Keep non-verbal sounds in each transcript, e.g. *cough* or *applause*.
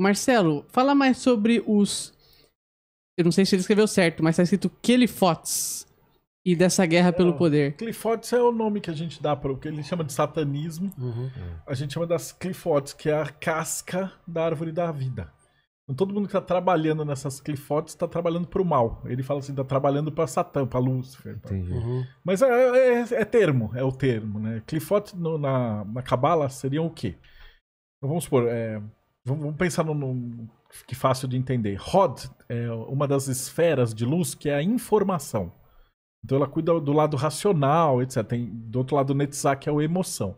Marcelo, fala mais sobre os. Eu não sei se ele escreveu certo, mas está escrito Kelifotes e dessa guerra pelo é, poder. Clifotes é o nome que a gente dá para o que ele chama de satanismo. Uhum. A gente chama das clifotes, que é a casca da árvore da vida. Então, todo mundo que está trabalhando nessas clifotes está trabalhando para o mal. Ele fala assim, está trabalhando para Satã, para Lúcifer. Tá? Uhum. Mas é, é, é, é, termo, é o termo. Né? Clifote na, Cabala seriam o quê? Então, vamos supor, é, Vamos pensar no num que fácil de entender. Rod é uma das esferas de luz que é a informação. Então ela cuida do lado racional, etc. Tem do outro lado Netzach, que é a emoção.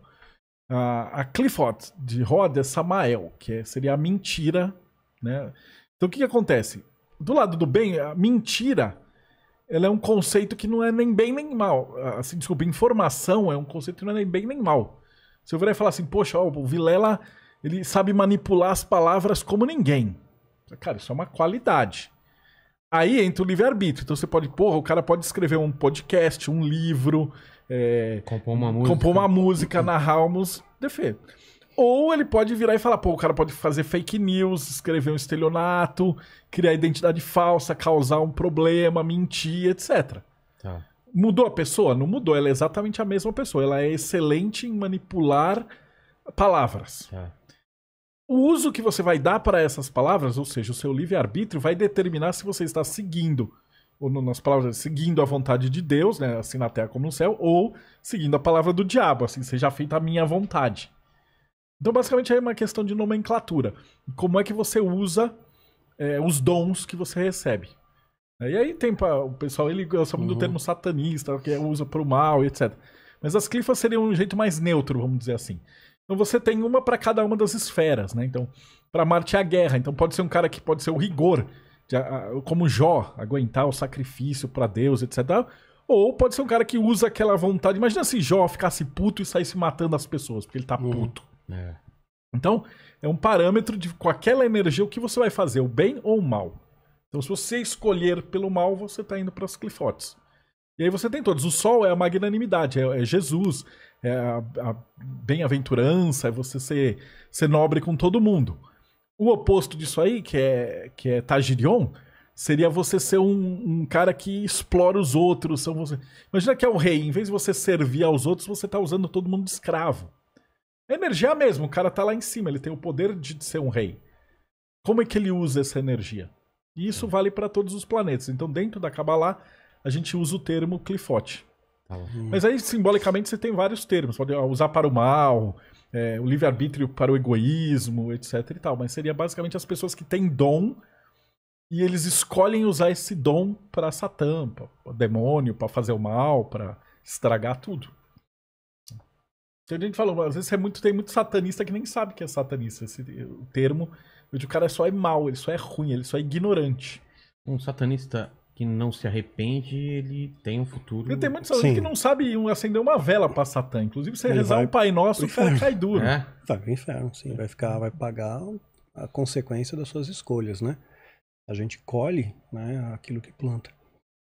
A, a Clifford de Rod é Samael, que é, seria a mentira. Né? Então o que, que acontece? Do lado do bem, a mentira ela é um conceito que não é nem bem nem mal. Assim, desculpa, informação é um conceito que não é nem bem nem mal. Se eu virar e falar assim, poxa, ó, o Vilela ele sabe manipular as palavras como ninguém. Cara, isso é uma qualidade. Aí entra o livre-arbítrio. Então você pode, porra, o cara pode escrever um podcast, um livro, é, compor uma música, compor uma música narrar uns defeito. Ou ele pode virar e falar, pô, o cara pode fazer fake news, escrever um estelionato, criar identidade falsa, causar um problema, mentir, etc. Tá. Mudou a pessoa? Não mudou, ela é exatamente a mesma pessoa. Ela é excelente em manipular palavras. Tá. O uso que você vai dar para essas palavras, ou seja, o seu livre-arbítrio, vai determinar se você está seguindo, ou nas palavras, seguindo a vontade de Deus, né, assim na terra como no céu, ou seguindo a palavra do diabo, assim, seja feita a minha vontade. Então, basicamente, é uma questão de nomenclatura. Como é que você usa é, os dons que você recebe. Né, e aí tem pra, o pessoal, ele gosta muito uhum. do termo satanista, que usa para o mal, etc. Mas as clifas seriam um jeito mais neutro, vamos dizer assim. Então você tem uma para cada uma das esferas, né? Então, para Marte é a guerra. Então pode ser um cara que pode ser o rigor, de, ah, ah, como Jó, aguentar o sacrifício para Deus, etc. Ou pode ser um cara que usa aquela vontade. Imagina se Jó ficasse puto e saísse matando as pessoas, porque ele tá uhum. puto. é. Então, é um parâmetro de com aquela energia o que você vai fazer, o bem ou o mal. Então, se você escolher pelo mal, você tá indo para as clifotes. E aí você tem todos. O sol é a magnanimidade, é, é Jesus, é a, a bem-aventurança, é você ser, ser nobre com todo mundo. O oposto disso aí, que é, que é Tagirion, seria você ser um, um, cara que explora os outros. São você... Imagina que é o rei, em vez de você servir aos outros, você está usando todo mundo de escravo. É energia mesmo, o cara está lá em cima, ele tem o poder de ser um rei. Como é que ele usa essa energia? E isso vale para todos os planetas. Então, dentro da Kabbalah, a gente usa o termo clifote. Tá hum. Mas aí, simbolicamente, você tem vários termos. Pode ah, usar para o mal, é, o livre-arbítrio para o egoísmo, etc e tal. Mas seria basicamente as pessoas que têm dom e eles escolhem usar esse dom para Satã, para o demônio, para fazer o mal, para estragar tudo. Tem então, a gente falou, às vezes é muito, tem muito satanista que nem sabe que é satanista. Esse, o termo, o cara só é mal, ele só é ruim, ele só é ignorante. Um satanista que não se arrepende, ele tem um futuro. tem muito saudade Sim. que não sabe acender uma vela para Satã. Inclusive, você ele rezar vai... Pai Nosso, o cai duro. É? Vai tá, pro inferno, sim. Vai, ficar, vai pagar a consequência das suas escolhas, né? A gente colhe né, aquilo que planta.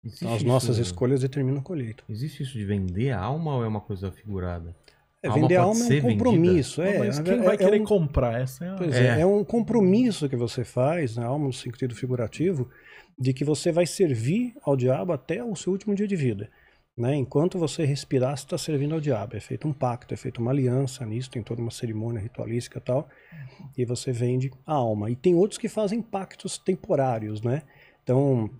Existe então, as nossas isso, escolhas determinam a colheita. Existe isso de vender a alma ou é uma coisa figurada? É, ah, vender alma é um compromisso. Ah, é, mas quem vai é querer um... comprar? Essa é, pois é, é. é um compromisso que você faz, né, alma no sentido figurativo, de que você vai servir ao diabo até o seu último dia de vida. Né? Enquanto você respirar, você está servindo ao diabo. É feito um pacto, é feita uma aliança nisso, tem toda uma cerimônia ritualística e tal. E você vende a alma. E tem outros que fazem pactos temporários, né? Então,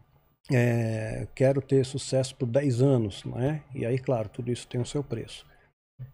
é, quero ter sucesso por 10 anos, né? E aí, claro, tudo isso tem o seu preço.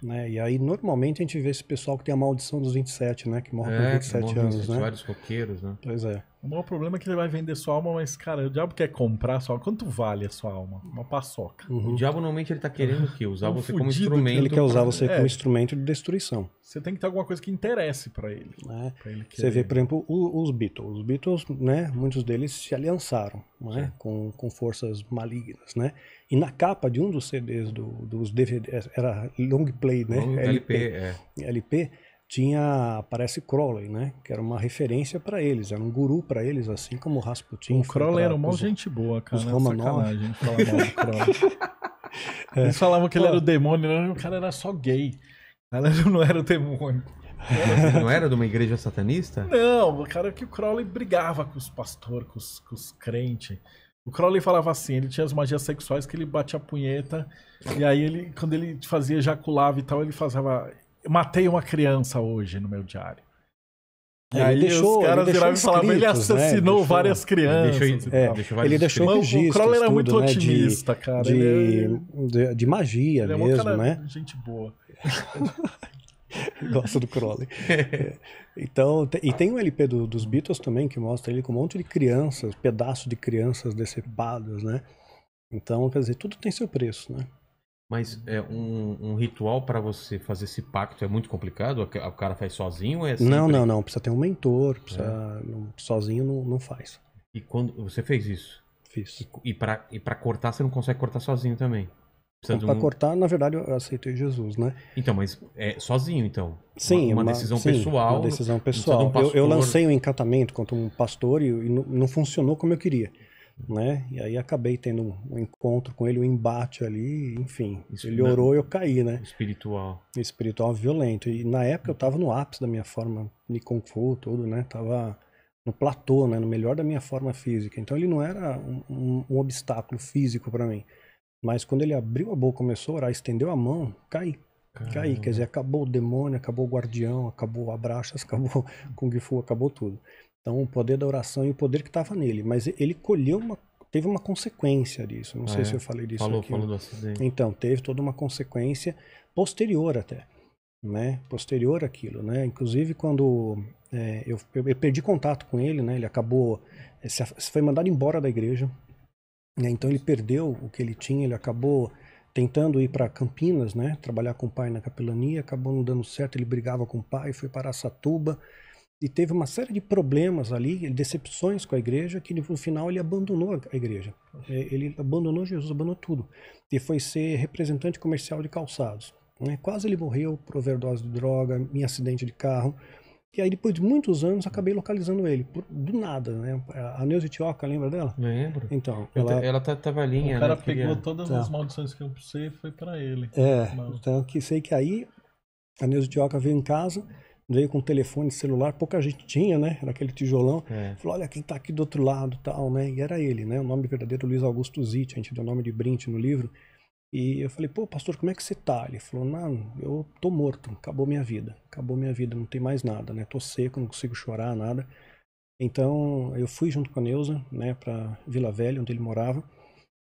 Né? E aí, normalmente, a gente vê esse pessoal que tem a maldição dos 27, né? Que morre é, com 27 morre anos, 27, né? Vários roqueiros, né? Pois é. O maior problema é que ele vai vender sua alma, mas, cara, o diabo quer comprar sua alma. Quanto vale a sua alma? Uma paçoca. Uhum. O diabo normalmente ele tá querendo o quê? Usar é um você como instrumento. Ele quer usar você é. como instrumento de destruição. Você tem que ter alguma coisa que interesse para ele. É. Pra ele você vê, por exemplo, os Beatles. Os Beatles, né? Muitos deles se aliançaram né, com, com forças malignas, né? E na capa de um dos CDs do, dos DVDs, era long play, né? Long LP, LP, é. LP tinha, parece Crowley, né? Que era uma referência para eles, era um guru para eles, assim como Rasputin. O Crowley era uma gente boa, cara. Os né? Romanov. falar mal do *laughs* Crowley. É. Eles falavam que ele era o demônio, não, né? o cara era só gay. ele *laughs* não era o demônio. Não era de uma igreja satanista? Não, o cara é que o Crowley brigava com os pastores, com os, com os crentes. O Crowley falava assim, ele tinha as magias sexuais que ele batia a punheta, e aí ele, quando ele fazia ejaculava e tal, ele fazia eu matei uma criança hoje no meu diário. É, e é, aí deixou, os caras viraram e falaram: né? ele assassinou né? deixou, várias crianças. Ele deixou, é, deixou várias O Crowley era muito né, otimista, de, cara. De, ele, é- de, de magia ele é mesmo, é cara, né? Gente boa. *laughs* Gosto do Crowley. Então, e tem um LP do, dos Beatles também que mostra ele com um monte de crianças, pedaço de crianças decepadas, né? Então, quer dizer, tudo tem seu preço, né? Mas é um, um ritual para você fazer esse pacto é muito complicado? O cara faz sozinho? É sempre... Não, não, não. Precisa ter um mentor. Precisa... É. sozinho não, não faz. E quando você fez isso? Fiz. E, e para cortar, você não consegue cortar sozinho também? Então, um... Para cortar, na verdade, eu aceitei Jesus, né? Então, mas é sozinho, então? Sim. Uma, uma decisão sim, pessoal. Uma decisão pessoal. De um eu, eu, lancei um encantamento contra um pastor e, e não, não funcionou como eu queria né? E aí acabei tendo um encontro com ele, um embate ali, enfim. Isso, ele orou e eu caí, né? Espiritual. Espiritual violento. E na época eu estava no ápice da minha forma de Kung Fu, tudo, né? Tava no platô, né? No melhor da minha forma física. Então ele não era um, um, um obstáculo físico para mim. Mas quando ele abriu a boca, começou a orar, estendeu a mão, caí. Caramba. Caí, quer dizer, acabou o demônio, acabou o guardião, acabou o abraço, *laughs* acabou o Kung Fu, acabou tudo. Então, o poder da oração e o poder que estava nele. Mas ele colheu uma. Teve uma consequência disso. Não ah, sei é? se eu falei disso falou, aqui. Falou do acidente. Então, teve toda uma consequência posterior até. Né? Posterior àquilo, né? Inclusive, quando é, eu, eu, eu, perdi contato com ele, né? Ele acabou. É, se, foi mandado embora da igreja. Né? Então, ele perdeu o que ele tinha, ele acabou tentando ir para Campinas, né? Trabalhar com o pai na capelania, acabou não dando certo. Ele brigava com o pai, foi para Satuba e teve uma série de problemas ali, decepções com a igreja, que no final ele abandonou a igreja. É, ele abandonou Jesus, abandonou tudo. E foi ser representante comercial de calçados. Né? Quase ele morreu por overdose de droga, em acidente de carro. E aí, depois de muitos anos, acabei localizando ele, por, do nada, né? A Neuza Tioca, lembra dela? Lembro. Então, ela... Ela tá, tava linha, O né, cara né? pegou é. todas tá. as maldições que eu precisei e foi para ele. É, Mas... então que sei que aí a Neuza Tioca veio em casa veio com telefone celular, pouca gente tinha, né? Era aquele tijolão. É. Falou, olha quem tá aqui do outro lado tal, né? E era ele, né? O nome verdadeiro Luiz Augusto Zitti, a gente deu o nome de Brint no livro. E eu falei, pô, pastor, como é que você tá? Ele falou, não, eu tô morto, acabou minha vida, acabou minha vida, não tem mais nada, né? Tô seco, não consigo chorar, nada. Então, eu fui junto com a Neuza, né, pra Vila Velha, onde ele morava.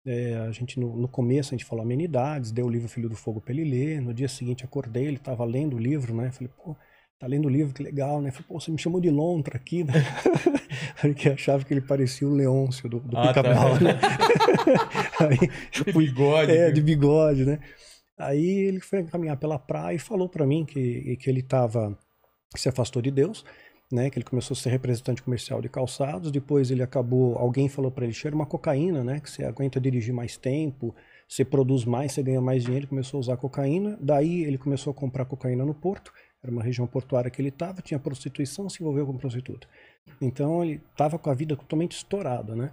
É, a gente, no, no, começo, a gente falou amenidades, deu o livro Filho do Fogo pra ele ler. No dia seguinte, acordei, ele tava lendo o livro, né? Falei, pô, tá lendo o livro, que legal, né? Falei, pô, você me chamou de lontra aqui, né? *laughs* Porque achava que ele parecia o Leôncio do, do ah, pica tá. né? *laughs* Aí, de bigode. É, de bigode, né? Aí ele foi caminhar pela praia e falou para mim que, que ele tava, que se afastou de Deus, né? Que ele começou a ser representante comercial de calçados, depois ele acabou, alguém falou para ele, cheira uma cocaína, né? Que você aguenta dirigir mais tempo, você produz mais, você ganha mais dinheiro, ele começou a usar cocaína. Daí ele começou a comprar cocaína no porto, era uma região portuária que ele estava, tinha prostituição, se envolveu com prostituta. Então ele estava com a vida totalmente estourada, né?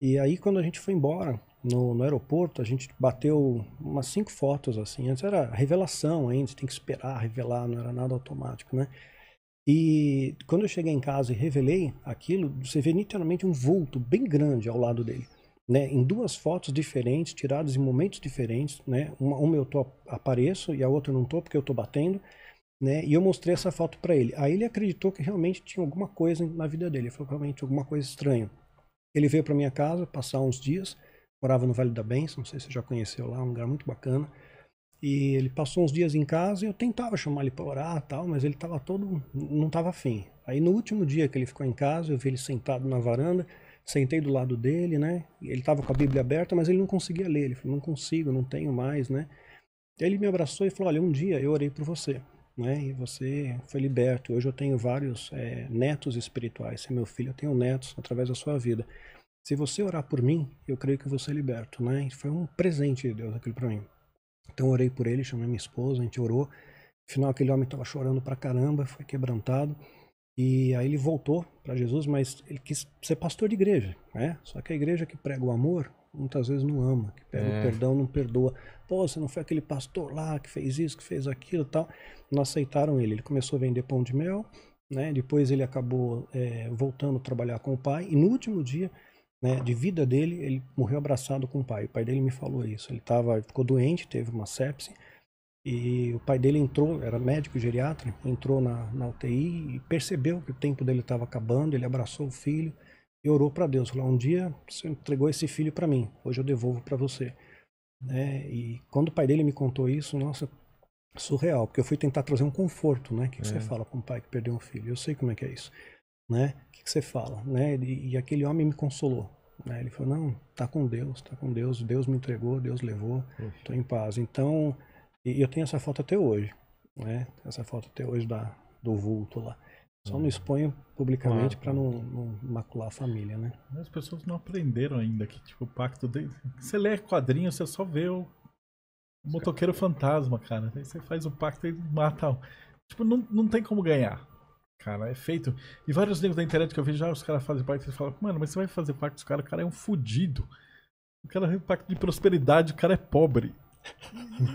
E aí quando a gente foi embora no, no aeroporto, a gente bateu umas cinco fotos assim. Antes era revelação ainda, tem que esperar revelar, não era nada automático, né? E quando eu cheguei em casa e revelei aquilo, você vê literalmente um vulto bem grande ao lado dele. Né, em duas fotos diferentes, tiradas em momentos diferentes, né? Uma, uma eu tô, apareço e a outra não tô porque eu tô batendo né? E eu mostrei essa foto para ele. Aí ele acreditou que realmente tinha alguma coisa na vida dele. Ele falou realmente alguma coisa estranha. Ele veio para minha casa passar uns dias. Morava no Vale da Benção, não sei se você já conheceu lá, um lugar muito bacana. E ele passou uns dias em casa e eu tentava chamar ele para orar tal, mas ele estava todo, não estava afim. Aí no último dia que ele ficou em casa, eu vi ele sentado na varanda, sentei do lado dele, né? Ele estava com a Bíblia aberta, mas ele não conseguia ler. Ele falou, não consigo, não tenho mais, né? Ele me abraçou e falou, olha, um dia eu orei por você né? E você foi liberto. Hoje eu tenho vários é, netos espirituais. Se é meu filho, eu tenho netos através da sua vida. Se você orar por mim, eu creio que você é liberto, né? foi um presente de Deus aquilo para mim. Então orei por ele, chamei minha esposa, a gente orou. Afinal, aquele homem estava chorando pra caramba, foi quebrantado. E aí ele voltou para Jesus, mas ele quis ser pastor de igreja, né? Só que a igreja que prega o amor muitas vezes não ama, que pega é. o perdão, não perdoa. Pô, você não foi aquele pastor lá que fez isso, que fez aquilo tal. Não aceitaram ele. Ele começou a vender pão de mel, né? depois ele acabou é, voltando a trabalhar com o pai, e no último dia né, de vida dele, ele morreu abraçado com o pai. O pai dele me falou isso. Ele tava, ficou doente, teve uma sepse, e o pai dele entrou, era médico geriatra, entrou na, na UTI e percebeu que o tempo dele estava acabando, ele abraçou o filho, e orou para Deus, falou: ah, um dia você entregou esse filho para mim, hoje eu devolvo para você. Né? E quando o pai dele me contou isso, nossa, surreal, porque eu fui tentar trazer um conforto, né? O que, que é. você fala com um pai que perdeu um filho? Eu sei como é que é isso, né? O que, que você fala, né? E, e, aquele homem me consolou, né? Ele falou: não, tá com Deus, tá com Deus, Deus me entregou, Deus levou, Uf. tô em paz. Então, e eu tenho essa foto até hoje, né? Essa foto até hoje da do vulto lá. Só não exponho publicamente claro. para não, não, macular a família, né? As pessoas não aprenderam ainda que, tipo, o pacto. De... Você lê quadrinho, você só vê o motoqueiro fantasma, cara. Aí você faz o pacto e mata. Tipo, não, não tem como ganhar. Cara, é feito. E vários negros da internet que eu vejo já, ah, os caras fazem pacto e falam, mano, mas você vai fazer pacto, o cara, o cara é um fudido. O cara é um pacto de prosperidade, o cara é pobre.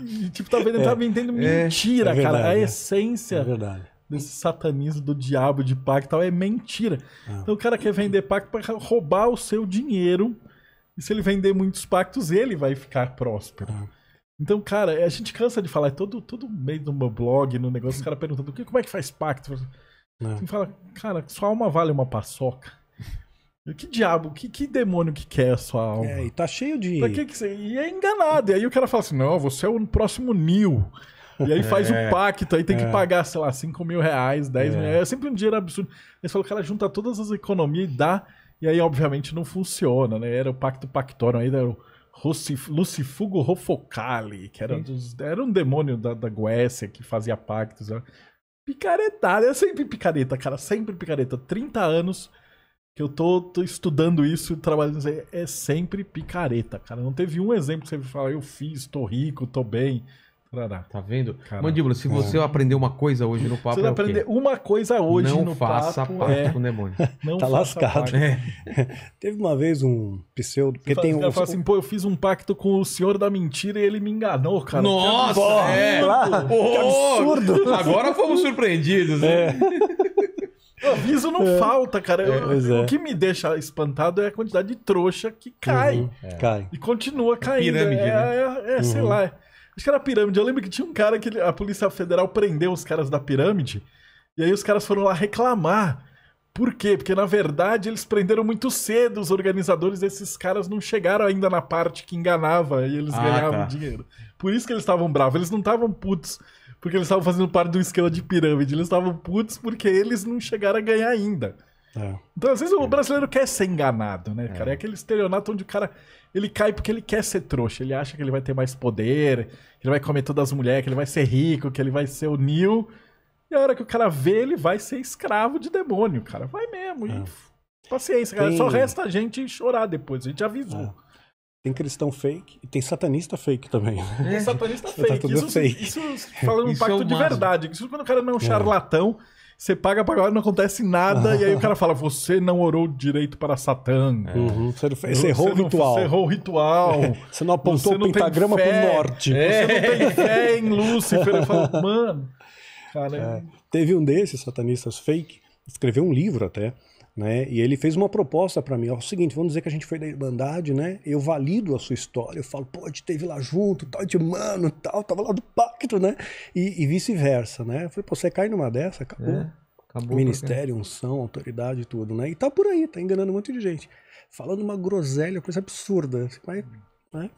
E, tipo, tá vendendo, é, tá vendendo é, mentira, é, é verdade, cara. A é. essência. É verdade desse satanismo do diabo de pacto e tal. É mentira. Ah. Então o cara quer vender pacto para roubar o seu dinheiro. E se ele vender muitos pactos, ele vai ficar próspero. Ah. Então, cara, a gente cansa de falar, é todo, todo meio do meu blog, no negócio, os caras perguntando como é que faz pacto. Não. Você fala, cara, sua alma vale uma paçoca. *laughs* Que diabo, que, que demônio que quer a sua alma? É, e tá cheio de. Que que você... E é enganado. E aí o cara fala assim: não, você é o próximo Neo. E aí faz é, o pacto, aí tem que é. pagar, sei lá, 5 mil reais, 10 é. mil reais. É sempre um dinheiro absurdo. Eles falam, cara, junta todas as economias e dá. E aí, obviamente, não funciona, né? Era o pacto pactório, aí era o Rucif Lucifugo Rofocali, que era, dos, era um demônio da, da Goécia que fazia pactos. Né? Picaretada, é sempre picareta, cara, sempre picareta. 30 anos que eu tô, tô estudando isso, trabalhando é sempre picareta, cara. Não teve um exemplo que você fala, eu fiz, tô rico, tô bem. Trará. Tá vendo? Caramba. Mandíbula, se é. você é. aprender uma coisa hoje no papo. Se você é aprender uma coisa hoje não no faça papo. Parte é... com o demônio. *laughs* Não tá lascado. É. *laughs* Teve uma vez um pseudo. que você tem fala, assim, um. Fala assim, pô, eu fiz um pacto com o senhor da mentira e ele me enganou, cara. Nossa! Porra, é. Lá, que *laughs* absurdo! Agora fomos surpreendidos, né? O aviso não é. falta, cara. É, é. O que me deixa espantado é a quantidade de trouxa que cai. Uhum, é. cai. E continua caindo. pirâmide, é, né? é, uhum. sei lá. Acho que era pirâmide. Eu lembro que tinha um cara que a Polícia Federal prendeu os caras da pirâmide. E aí os caras foram lá reclamar. Por quê? Porque na verdade eles prenderam muito cedo os organizadores, esses caras não chegaram ainda na parte que enganava e eles ah, ganhavam tá. dinheiro. Por isso que eles estavam bravos, eles não estavam putos porque eles estavam fazendo parte de um esquema de pirâmide, eles estavam putos porque eles não chegaram a ganhar ainda. É. Então, às vezes, o é. brasileiro quer ser enganado, né, cara? É, é aquele estelionato onde o cara ele cai porque ele quer ser trouxa. Ele acha que ele vai ter mais poder, que ele vai comer todas as mulheres, que ele vai ser rico, que ele vai ser o Neil. E a hora que o cara vê, ele vai ser escravo de demônio, cara. Vai mesmo. É. E... Paciência, cara. Tem... Só resta a gente chorar depois. A gente avisou. É. Tem cristão fake e tem satanista fake também. Né? Tem satanista *laughs* tá fake. Tá isso, fake. Isso, falando um é pacto é de verdade. Isso quando o cara não é um é. charlatão. É você paga pra agora não acontece nada. Ah. E aí o cara fala: Você não orou direito para Satã. É. Uhum. Você, você, errou não, você, errou o ritual. É. Você não apontou o pentagrama pro norte. É. Você não tem *laughs* fé em Lúcifer. Eu falo, mano. Cara, é. É. Teve um desses satanistas fake, escreveu um livro até, né? E ele fez uma proposta para mim, é o seguinte, vamos dizer que a gente foi da Irmandade, né? Eu valido a sua história, eu falo, pô, a gente teve lá junto, tal, de mano, tal, tava lá do pacto, né? E, e vice-versa, né? Eu falei, pô, você cai numa dessa, acabou. É, acabou Ministério, unção, autoridade, tudo, né? E tá por aí, tá enganando um monte de gente. Falando uma groselha, coisa absurda, mas, né?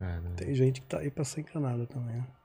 Caramba. Tem gente que tá aí pra ser enganada também, né?